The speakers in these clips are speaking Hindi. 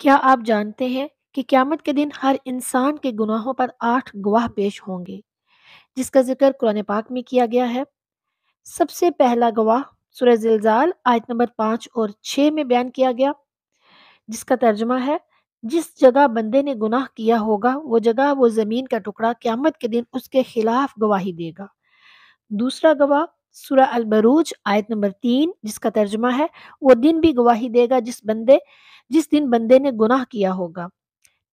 क्या आप जानते हैं कि क्यामत के दिन हर इंसान के गुनाहों पर आठ गवाह पेश होंगे जिसका जिक्र कुरान पाक में किया गया है सबसे पहला गवाह सूरह जिलजाल आयत नंबर पाँच और छः में बयान किया गया जिसका तर्जमा है जिस जगह बंदे ने गुनाह किया होगा वो जगह वो ज़मीन का टुकड़ा क़्यामत के दिन उसके खिलाफ गवाही देगा दूसरा गवाह सुरा अलबरूज आयत नंबर तीन जिसका तर्जमा है वो दिन भी गवाही देगा जिस बंदे जिस दिन बंदे ने गुनाह किया होगा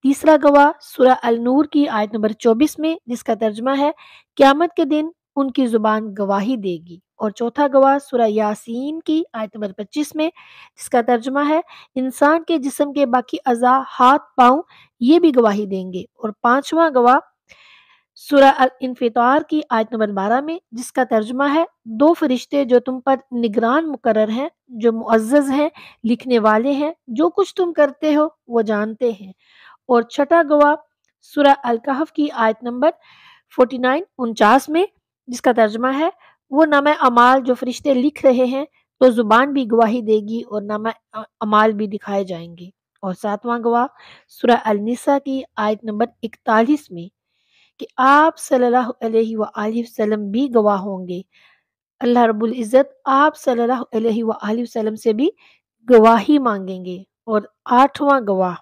तीसरा गवाह सुरा अलनूर की आयत नंबर चौबीस में जिसका तर्जमा है क्यामत के दिन उनकी ज़ुबान गवाही देगी और चौथा गवाह सुरा यासीन की आयत नंबर पच्चीस में जिसका तर्जमा है इंसान के जिसम के बाकी अज़ा हाथ पाँव ये भी गवाही देंगे और पांचवा गवाह सुरा अल इनफितार की आयत नंबर बारह में जिसका तर्जमा है दो फरिश्ते जो तुम पर निगरान मुकर हैं जो मुआज़ हैं लिखने वाले हैं जो कुछ तुम करते हो वो जानते हैं और छठा गवाह सुरा अल कहफ की आयत नंबर फोर्टी नाइन उनचास में जिसका तर्जमा है वो नाम अमाल जो फरिश्ते लिख रहे हैं तो ज़ुबान भी गवाही देगी और नाम अमाल भी दिखाए जाएंगे और सातवां गवाह अल निसा की आयत नंबर इकतालीस में कि आप सल्लल्लाहु अलैहि वसल्लम भी गवाह होंगे अल्लाह रब्बुल इज़्ज़त आप सल्लल्लाहु अलैहि वसल्लम से भी गवाही मांगेंगे और आठवां गवाह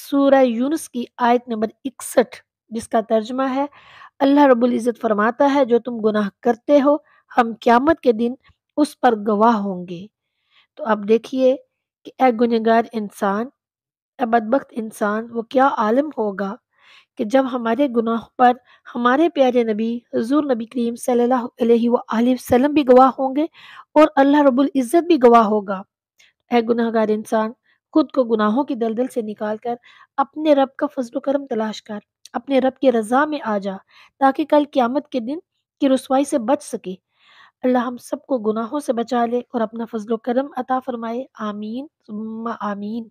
सूरह यूनुस की आयत नंबर इकसठ जिसका तर्जमा है अल्लाह रब्बुल इज़्ज़त फरमाता है जो तुम गुनाह करते हो हम क्यामत के दिन उस पर गवाह होंगे तो आप देखिए कि ए गुनहगार इंसान ए बदबख्त इंसान वो क्या आलम होगा कि जब हमारे गुनाह पर हमारे प्यारे नबी हजूर नबी करीम सल्लाम भी गवाह होंगे और अल्लाह रब्बुल इज़्ज़त भी गवाह होगा ए गुनाहगार इंसान खुद को गुनाहों की दलदल से निकाल कर अपने रब का फजल करम तलाश कर अपने रब की रज़ा में आ जा ताकि कल क़्यामत के दिन की रसवाई से बच सके अल्लाह हम सबको गुनाहों से बचा ले और अपना फजल करम अता फरमाए आमीन आमीन